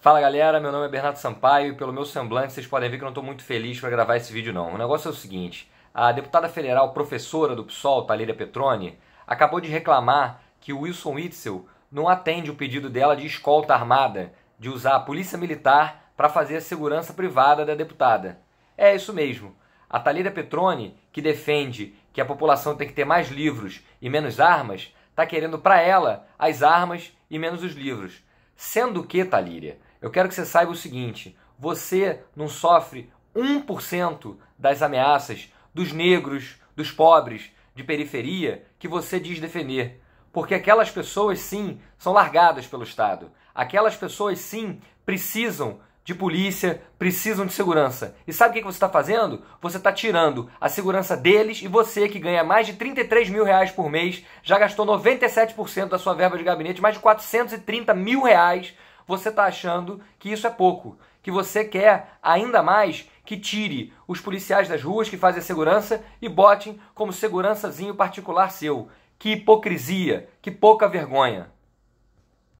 Fala galera, meu nome é Bernardo Sampaio e pelo meu semblante vocês podem ver que eu não estou muito feliz para gravar esse vídeo não. O negócio é o seguinte, a deputada federal professora do PSOL, Talíria Petroni, acabou de reclamar que o Wilson Witzel não atende o pedido dela de escolta armada, de usar a polícia militar para fazer a segurança privada da deputada. É isso mesmo. A Talíria Petroni, que defende que a população tem que ter mais livros e menos armas, está querendo para ela as armas e menos os livros. Sendo que, Talíria, eu quero que você saiba o seguinte: você não sofre 1% das ameaças dos negros, dos pobres, de periferia que você diz defender. Porque aquelas pessoas, sim, são largadas pelo Estado. Aquelas pessoas, sim, precisam de polícia, precisam de segurança. E sabe o que você está fazendo? Você está tirando a segurança deles e você, que ganha mais de 33 mil reais por mês, já gastou 97% da sua verba de gabinete, mais de 430 mil reais você está achando que isso é pouco, que você quer ainda mais que tire os policiais das ruas que fazem a segurança e botem como segurançazinho particular seu. Que hipocrisia, que pouca vergonha.